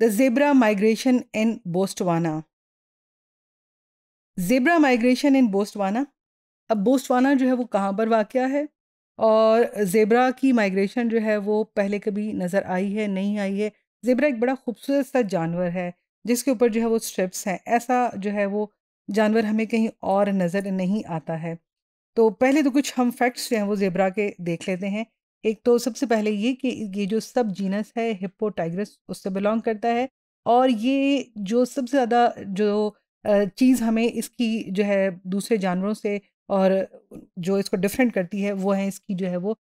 The zebra migration in Botswana. Zebra migration in Botswana अब Botswana जो है वो कहाँ पर वाक़ है और जेबरा की माइग्रेशन जो है वो पहले कभी नज़र आई है नहीं आई है जेबरा एक बड़ा खूबसूरत सा जानवर है जिसके ऊपर जो है वो स्ट्रिप्स हैं ऐसा जो है वो जानवर हमें कहीं और नज़र नहीं आता है तो पहले तो कुछ हम फैक्ट्स जो हैं वो जेबरा के देख लेते हैं एक तो सबसे पहले ये कि ये जो सब जीनस है हिप्पो टाइग्रस उससे बिलोंग करता है और ये जो सबसे ज़्यादा जो चीज़ हमें इसकी जो है दूसरे जानवरों से और जो इसको डिफरेंट करती है वो है इसकी जो है वो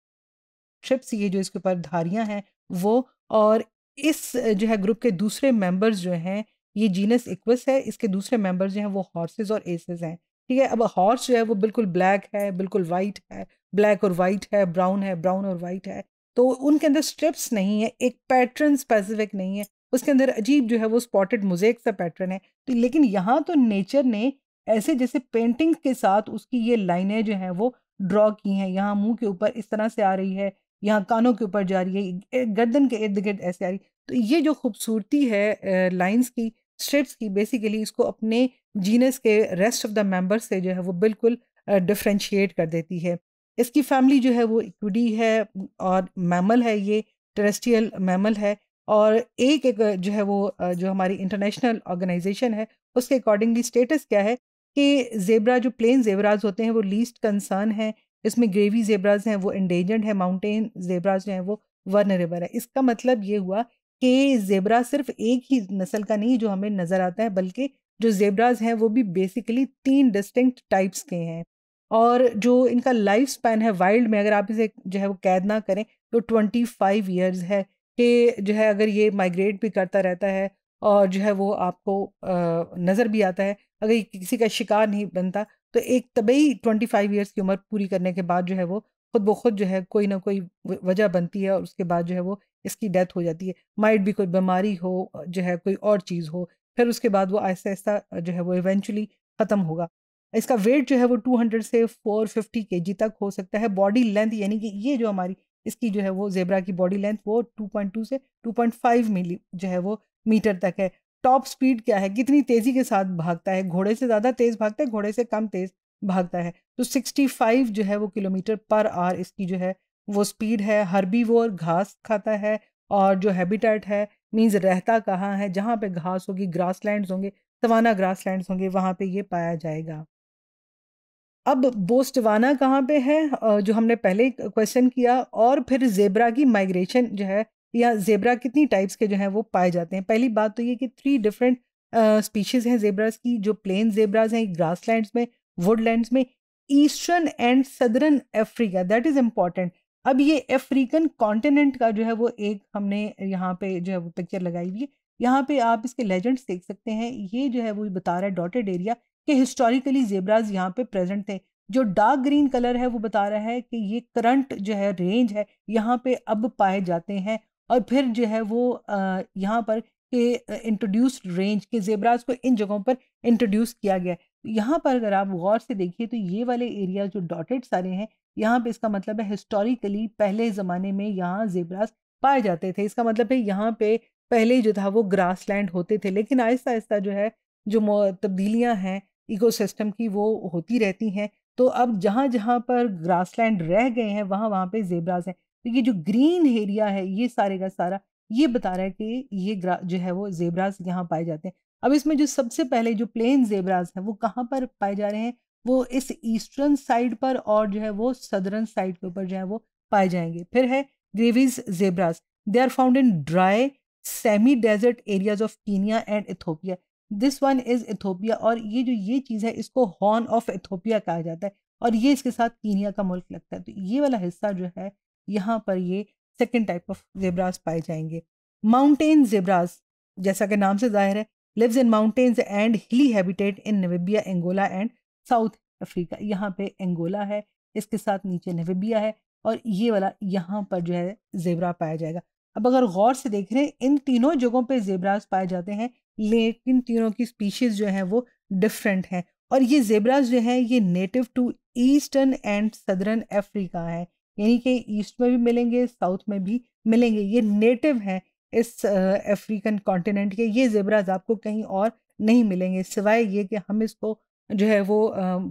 ट्रिप्स ये जो इसके ऊपर धारियाँ हैं वो और इस जो है ग्रुप के दूसरे मेंबर्स जो हैं ये जीनस इक्वस है इसके दूसरे मेंबर्स जो हैं वो हॉर्सेज और एसेस हैं ठीक है अब हॉर्स जो है वो बिल्कुल ब्लैक है बिल्कुल वाइट है ब्लैक और वाइट है ब्राउन है ब्राउन और वाइट है तो उनके अंदर स्ट्रिप्स नहीं है एक पैटर्न स्पेसिफिक नहीं है उसके अंदर अजीब जो है वो स्पॉटेड मोजेक सा पैटर्न है तो लेकिन यहाँ तो नेचर ने ऐसे जैसे पेंटिंग के साथ उसकी ये लाइनें जो हैं वो ड्रॉ की हैं यहाँ मुंह के ऊपर इस तरह से आ रही है यहाँ कानों के ऊपर जा रही है गर्दन के इर्द गिर्द ऐसे आ रही तो ये जो खूबसूरती है लाइन्स की स्ट्रिप्स की बेसिकली इसको अपने जीनस के रेस्ट ऑफ द मेंबर्स से जो है वो बिल्कुल डिफ्रेंशिएट कर देती है इसकी फैमिली जो है वो इक्विडी है और मैमल है ये टेरेस्ट्रियल मैमल है और एक एक जो है वो जो हमारी इंटरनेशनल ऑर्गेनाइजेशन है उसके अकॉर्डिंगली स्टेटस क्या है कि जेबरा जो प्लेन जेबराज होते हैं वो लीस्ट कंसर्न है इसमें ग्रेवी जेबराज हैं वो इंडेंजर्ड है माउंटेन जेबराज जो हैं वो वर्नरेबल है इसका मतलब ये हुआ कि जेबरा सिर्फ एक ही नस्ल का नहीं जो हमें नज़र आता है बल्कि जो जेब्राज हैं वो भी बेसिकली तीन डिस्टिंक्ट टाइप्स के हैं और जो इनका लाइफ स्पैन है वाइल्ड में अगर आप इसे जो है वो कैद ना करें तो ट्वेंटी फाइव ईयर्स है कि जो है अगर ये माइग्रेट भी करता रहता है और जो है वो आपको नज़र भी आता है अगर किसी का शिकार नहीं बनता तो एक तबई ट्वेंटी फाइव ईयर्स की उम्र पूरी करने के बाद जो है वो खुद ब खुद जो है कोई ना कोई वजह बनती है और उसके बाद जो है वो इसकी डेथ हो जाती है माइट भी कोई बीमारी हो जो है कोई और चीज़ हो फिर उसके बाद वो आहिस्ता आहिस्ता जो है वो इवेंचुअली ख़त्म होगा इसका वेट जो है वो 200 से 450 फिफ्टी तक हो सकता है बॉडी लेंथ यानी कि ये जो हमारी इसकी जो है वो जेबरा की बॉडी लेंथ वो 2.2 से 2.5 मिली जो है वो मीटर तक है टॉप स्पीड क्या है कितनी तेज़ी के साथ भागता है घोड़े से ज़्यादा तेज़ भागता है घोड़े से कम तेज़ भागता है तो 65 जो है वो किलोमीटर पर आवर इसकी जो है वो स्पीड है हर्बी घास खाता है और जो हैबिटेट है मीन्स रहता कहाँ है जहाँ पे घास होगी ग्रास लैंड होंगे सवाना ग्रास लैंड होंगे वहाँ पे ये पाया जाएगा अब बोस्टवाना कहाँ पे है जो हमने पहले क्वेश्चन किया और फिर जेबरा की माइग्रेशन जो है या जेबरा कितनी टाइप्स के जो हैं वो पाए जाते हैं पहली बात तो ये कि थ्री डिफरेंट स्पीशीज़ हैं जेब्राज की जो प्लेन जेबराज हैं ग्रासलैंड्स में वुडलैंड्स में eastern and southern Africa that is important अब ये अफ्रीकन कॉन्टिनेंट का जो है वो एक हमने यहाँ पे जो है वो पिक्चर लगाई हुई है यहाँ पे आप इसके लेजेंड्स देख सकते हैं ये जो है वो बता रहा है डॉटेड एरिया कि हिस्टोरिकली जेबराज यहाँ पे प्रेजेंट थे जो डार्क ग्रीन कलर है वो बता रहा है कि ये करंट जो है रेंज है यहाँ पे अब पाए जाते हैं और फिर जो है वो यहाँ पर के इंट्रोड्यूस्ड रेंज के जेबराज को इन जगहों पर इंट्रोड्यूस किया गया है यहाँ पर अगर आप गौर से देखिए तो ये वाले एरिया जो डॉटेड सारे हैं यहाँ पे इसका मतलब है हिस्टोरिकली पहले ज़माने में यहाँ जेबरास पाए जाते थे इसका मतलब है यहाँ पे पहले जो था वो ग्रास लैंड होते थे लेकिन आहिस्ता आहिस्ता जो है जो तब्दीलियाँ हैं इको की वो होती रहती हैं तो अब जहाँ जहाँ पर ग्रास लैंड रह गए हैं वहाँ वहाँ पे जेबराज हैं तो ये जो ग्रीन एरिया है ये सारे का सारा ये बता रहा है कि ये जो है वो जेबराज यहाँ पाए जाते हैं अब इसमें जो सबसे पहले जो प्लेन जेबराज हैं वो कहाँ पर पाए जा रहे हैं वो इस ईस्टर्न साइड पर और जो है वो सदर्न साइड के ऊपर जो है वो पाए जाएंगे फिर है Grevy's zebras they are found in dry semi desert areas of Kenya and Ethiopia this one is Ethiopia और ये जो ये चीज़ है इसको हॉर्न ऑफ इथोपिया कहा जाता है और ये इसके साथ कीनिया का मुल्क लगता है तो ये वाला हिस्सा जो है यहाँ पर ये सेकेंड टाइप ऑफ जेब्रास पाए जाएंगे माउंटेन जेब्रास जैसा कि नाम से जाहिर है lives in mountains and hilly habitat in Namibia Angola and South Africa यहाँ पे एंगोला है इसके साथ नीचे नवेबिया है और ये वाला यहाँ पर जो है जेबरा पाया जाएगा अब अगर गौर से देख रहे हैं इन तीनों जगहों पे जेबराज पाए जाते हैं लेकिन तीनों की स्पीशीज़ जो है वो डिफरेंट हैं और ये जेबराज जो है ये native to eastern and southern Africa है यानी कि ईस्ट में भी मिलेंगे साउथ में भी मिलेंगे ये नेटिव है इस अफ्रीकन कॉन्टिनेंट के ये जेबराज आपको कहीं और नहीं मिलेंगे सिवाय ये कि हम इसको जो है वो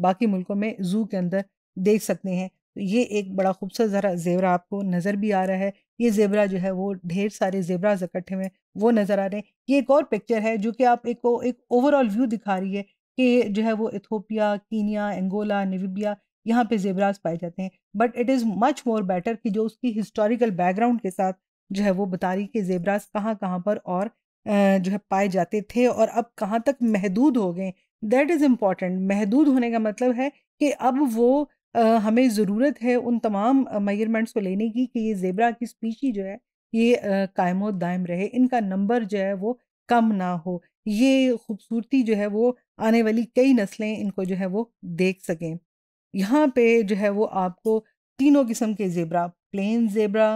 बाकी मुल्कों में ज़ू के अंदर देख सकते हैं तो ये एक बड़ा खूबसूरत ज़रा जेवरा आपको नज़र भी आ रहा है ये जेबरा जो है वो ढेर सारे जेबराज इकट्ठे में वो नज़र आ रहे हैं ये एक और पिक्चर है जो कि आप एक को एक ओवरऑल व्यू दिखा रही है कि जो है वो इथोपिया कीनिया एंगोला निविबिया यहाँ पे जेबराज पाए जाते हैं but it is much more better कि जो उसकी हिस्टोरिकल बैकग्राउंड के साथ जो है वो बता रही कि जेबराज कहाँ कहाँ पर और जो है पाए जाते थे और अब कहाँ तक महदूद हो गए दैट इज़ इम्पॉर्टेंट महदूद होने का मतलब है कि अब वो आ, हमें ज़रूरत है उन तमाम मयरमेंट्स को लेने की कि ये जेबरा की स्पीशी जो है ये कायम दायम रहे इनका नंबर जो है वो कम ना हो ये खूबसूरती जो है वो आने वाली कई नस्लें इनको जो है वो देख सकें यहाँ पे जो है वो आपको तीनों किस्म के जेबरा प्लेन जेबरा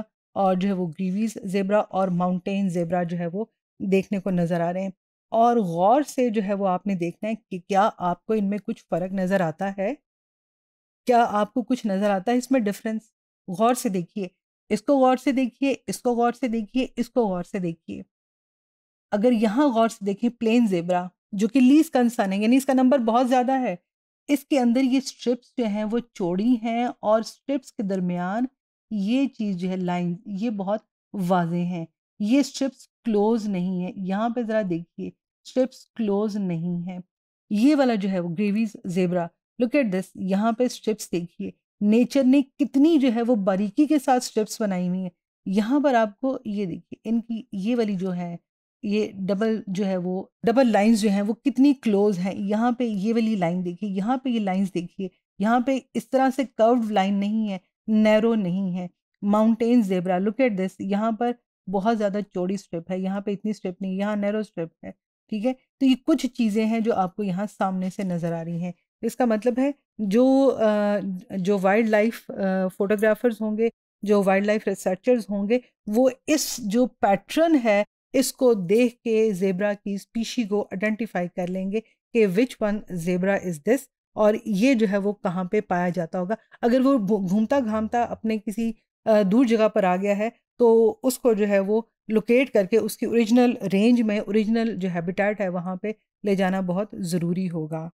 और जो है वो ग्रीवीज जेबरा और माउंटेन जेबरा जो है वो देखने को नज़र आ रहे हैं और गौर से जो है वो आपने देखना है कि क्या आपको इनमें कुछ फ़र्क नज़र आता है क्या आपको कुछ नज़र आता है इसमें डिफरेंस गौर से देखिए इसको गौर से देखिए इसको गौर से देखिए इसको गौर से देखिए अगर यहाँ गौर से देखें प्लेन जेबरा जो कि लीज कंसर्न है यानी इसका नंबर बहुत ज़्यादा है इसके अंदर ये स्ट्रिप्स जो हैं वो चौड़ी हैं और स्ट्रिप्स के दरमियान ये चीज़ जो है लाइन ये बहुत वाजे हैं ये स्ट्रिप्स क्लोज नहीं है यहाँ पे ज़रा देखिए स्ट्रिप्स क्लोज नहीं है ये वाला जो है वो Grevy's zebra look at this यहाँ पे स्ट्रिप्स देखिए नेचर ने कितनी जो है वो बारीकी के साथ स्ट्रिप्स बनाई हुई है यहाँ पर आपको ये देखिए इनकी ये वाली जो है ये डबल जो है वो डबल लाइंस जो हैं वो कितनी क्लोज हैं यहाँ पे ये वाली लाइन देखिए यहाँ पे ये लाइंस देखिए यहाँ पे इस तरह से कर्व्ड लाइन नहीं है नैरो नहीं है mountain zebra look at this यहाँ पर बहुत ज़्यादा चौड़ी स्ट्रिप है यहाँ पे इतनी स्ट्रिप नहीं यहाँ नैरो स्ट्रिप है ठीक है तो ये कुछ चीज़ें हैं जो आपको यहाँ सामने से नज़र आ रही हैं इसका मतलब है जो जो वाइल्ड लाइफ फोटोग्राफर्स होंगे जो वाइल्ड लाइफ रिसर्चर्स होंगे वो इस जो पैटर्न है इसको देख के जेबरा की स्पीशी को आइडेंटिफाई कर लेंगे कि which one zebra is this और ये जो है वो कहाँ पे पाया जाता होगा अगर वो घूमता घामता अपने किसी दूर जगह पर आ गया है तो उसको जो है वो लोकेट करके उसकी ओरिजिनल रेंज में ओरिजिनल जो हैबिटेट है वहाँ पे ले जाना बहुत ज़रूरी होगा